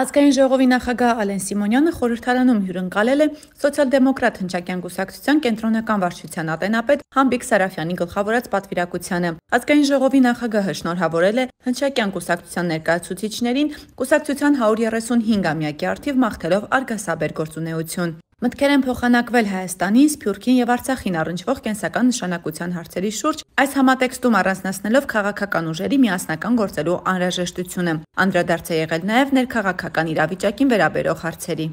Ազգային ժողովի նախագահ Ալեն Սիմոնյանը խորհրդարանում հյուրընկալել է սոցիալ-դեմոկրատ հնչակյան գուսակցության կենտրոնական վարչության ատենապետ Համբիկ Սարաֆյանի գլխավորած պատվիրակությանը։ Ազգային ժողովի նախագահը շնորհավորել է հնչակյան գուսակցության ներկայացուցիչներին գուսակցության 135-ամյակի արդիվ մաղթելով արգասաբեր գործունեություն։ Մտքեր են փոխանակվել Հայաստանի, Սփյուռքին եւ Արցախին առնչվող կենսական նշանակության հարցերի շուրջ, այս համատեքստում առանձնացնելով քաղաքական ուժերի միասնական գործելու անհրաժեշտությունը։ Անդրադարձ է եղել նաեւ ներքաղաքական իրավիճակին վերաբերող հարցերի։